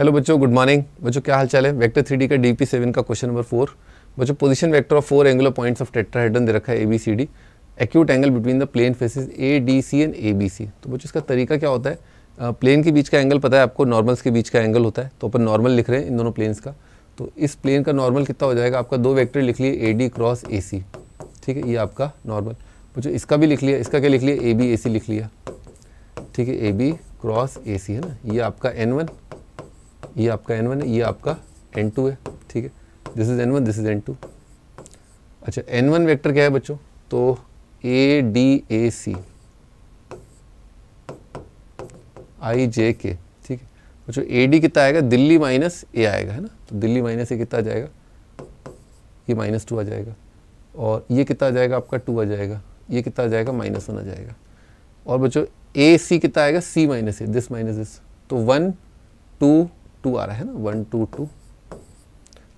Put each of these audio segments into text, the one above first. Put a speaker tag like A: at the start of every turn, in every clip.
A: hello बच्चों good morning बच्चों क्या हाल चाल है वेक्टर थ्री का डी पी सेवन का क्वेश्चन नंबर फोर बच्चों position vector of four angular points of tetrahedron दे रखा है A B C D acute angle between the plane faces A D C and A B C तो बच्चों इसका तरीका क्या होता है प्लेन प्लेन के बीच का एंगल पता है आपको नॉर्मल्स के बीच का एंगल होता है तो अपन नॉर्मल लिख रहे हैं इन दोनों प्लेन्स का तो इस प्लेन का नॉर्मल कितना हो जाएगा आपका दो वैक्टर लिख लिए ए डी क्रॉस ए सी ठीक है ये आपका नॉर्मल बच्चों इसका भी लिख लिया इसका क्या लिख लिया ए बी ए सी लिख लिया ठीक है ए बी क्रॉस ए सी है ना ये आपका एन वन ये आपका एन वन है ये आपका एन टू है ठीक है this is N one this is N two अच्छा एन वन वैक्टर क्या है बच्चों तो A D A C I J के ठीक है बच्चों ए डी कितना आएगा दिल्ली माइनस ए आएगा है ना तो दिल्ली माइनस ए कितना आ जाएगा ये माइनस टू आ जाएगा और ये कितना आ जाएगा आपका टू आ जाएगा ये कितना आ जाएगा माइनस वन आ जाएगा और बच्चों ए सी कितना आएगा C minus A this minus this तो वन टू टू आ रहा है ना वन टू टू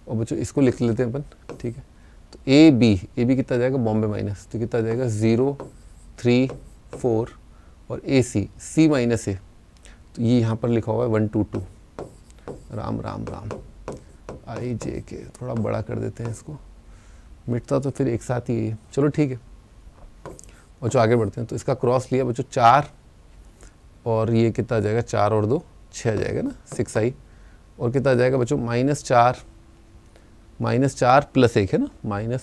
A: और बच्चों इसको लिख लेते हैं अपन ठीक है तो ए बी ए बी कितना जाएगा बॉम्बे माइनस तो कितना जाएगा ज़ीरो थ्री फोर और ए सी सी माइनस ए तो ये यहाँ पर लिखा हुआ है वन टू टू राम राम राम आई जे के थोड़ा बड़ा कर देते हैं इसको मिटता तो फिर एक साथ ही है चलो ठीक है बच्चों आगे बढ़ते हैं तो इसका क्रॉस लिया बच्चों चार और ये कितना जाएगा चार और दो छः जाएगा ना सिक्स आई और कितना जाएगा बच्चों माइनस चार माइनस चार प्लस एक है ना माइनस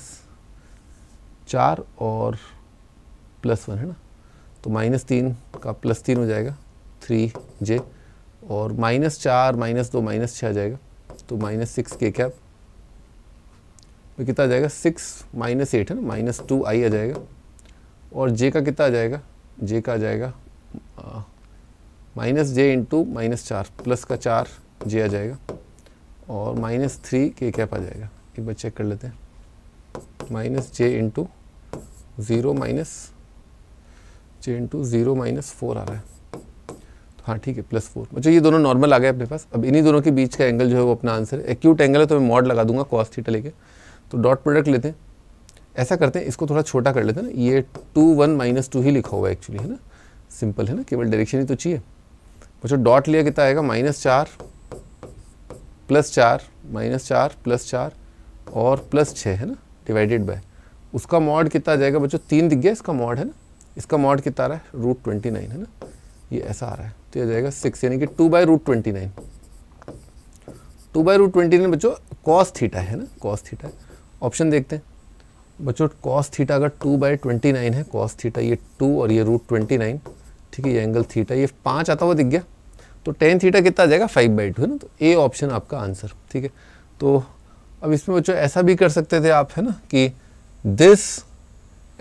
A: चार और प्लस वन है ना तो माइनस तीन का प्लस तीन हो जाएगा थ्री जे और माइनस चार माइनस दो माइनस छः आ जाएगा तो माइनस सिक्स के कैप तो कितना आ जाएगा सिक्स माइनस एट है ना माइनस टू आई आ जाएगा और जे का कितना आ जाएगा जे का आ जाएगा माइनस जे इंटू माइनस चार प्लस का चार जे आ जाएगा और माइनस थ्री के कैप आ जाएगा एक बार चेक कर लेते हैं minus J into zero minus J into zero minus four आ रहा है तो हाँ ठीक है प्लस फोर अच्छा ये दोनों नॉर्मल आ गए अपने पास अब इन्हीं दोनों के बीच का एंगल जो है वो अपना आंसर है एक्यूट एंगल है तो मैं मॉड लगा दूंगा कॉस थीटा लेके तो डॉट प्रोडक्ट लेते हैं ऐसा करते हैं इसको थोड़ा छोटा कर लेते हैं ना ये टू वन माइनस टू ही लिखा हुआ है एक्चुअली है ना सिंपल है ना केवल डायरेक्शन ही तो चाहिए बच्चों अच्छा, डॉट लिया कितना आएगा माइनस चार प्लस चार माइनस चार प्लस चार और प्लस छः है ना डिवाइडेड बाय उसका मॉड कितना जाएगा बच्चों तीन दिख गया इसका मॉड है ना इसका मॉड कितना आ रहा है रूट ट्वेंटी नाइन है ना ये ऐसा आ रहा है तो ये जाएगा सिक्स यानी कि two by root twenty nine two by root twenty nine बच्चों कॉस थीटा है ना कॉस थीटा ऑप्शन देखते हैं बच्चों कॉस थीटा अगर टू बाई ट्वेंटी नाइन है कॉस थीटा ये टू और ये रूट ट्वेंटी नाइन ठीक है ये एंगल थीटा ये पाँच आता हुआ दिख गया तो टेन थीटा कितना आ जाएगा फाइव बाई टू है ना तो ए ऑप्शन आपका आंसर ठीक है तो अब इसमें बच्चों ऐसा भी कर सकते थे आप है ना कि दिस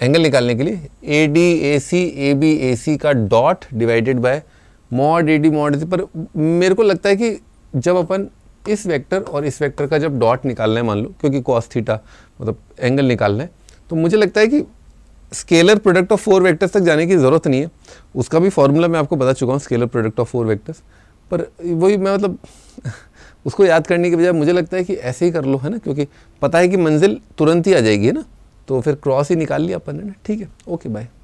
A: एंगल निकालने के लिए A D A C A B A C का dot divided by mod A D mod पर मेरे को लगता है कि जब अपन इस वेक्टर और इस वेक्टर का जब डॉट निकालना है मान लो क्योंकि कॉस थीटा मतलब एंगल निकालना है तो मुझे लगता है कि scalar product of four vectors तक जाने की ज़रूरत नहीं है उसका भी फार्मूला मैं आपको बता चुका हूँ scalar product of four vectors पर वही मैं मतलब उसको याद करने के बजाय मुझे लगता है कि ऐसे ही कर लो है ना क्योंकि पता है कि मंजिल तुरंत ही आ जाएगी है ना तो फिर क्रॉस ही निकाल लिया अपन ने ठीक है ओके बाय